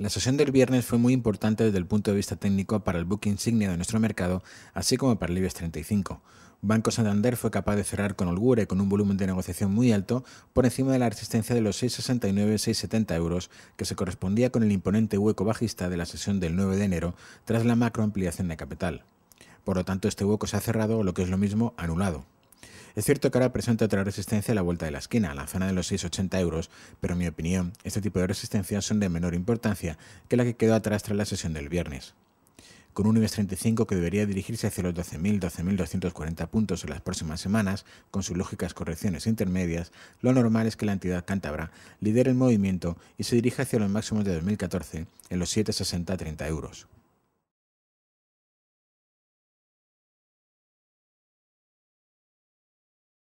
La sesión del viernes fue muy importante desde el punto de vista técnico para el book insignia de nuestro mercado, así como para el IBEX 35. Banco Santander fue capaz de cerrar con holgura y con un volumen de negociación muy alto, por encima de la resistencia de los 6,69-6,70 euros, que se correspondía con el imponente hueco bajista de la sesión del 9 de enero, tras la macro ampliación de capital. Por lo tanto, este hueco se ha cerrado, lo que es lo mismo, anulado. Es cierto que ahora presenta otra resistencia a la vuelta de la esquina, a la zona de los 6,80 euros, pero en mi opinión, este tipo de resistencias son de menor importancia que la que quedó atrás tras la sesión del viernes. Con un IBEX 35 que debería dirigirse hacia los 12.000, 12.240 puntos en las próximas semanas, con sus lógicas correcciones intermedias, lo normal es que la entidad cántabra lidere el movimiento y se dirija hacia los máximos de 2014 en los 7,60-30 euros.